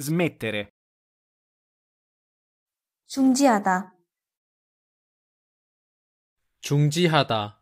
smettere 중지하다 중지하다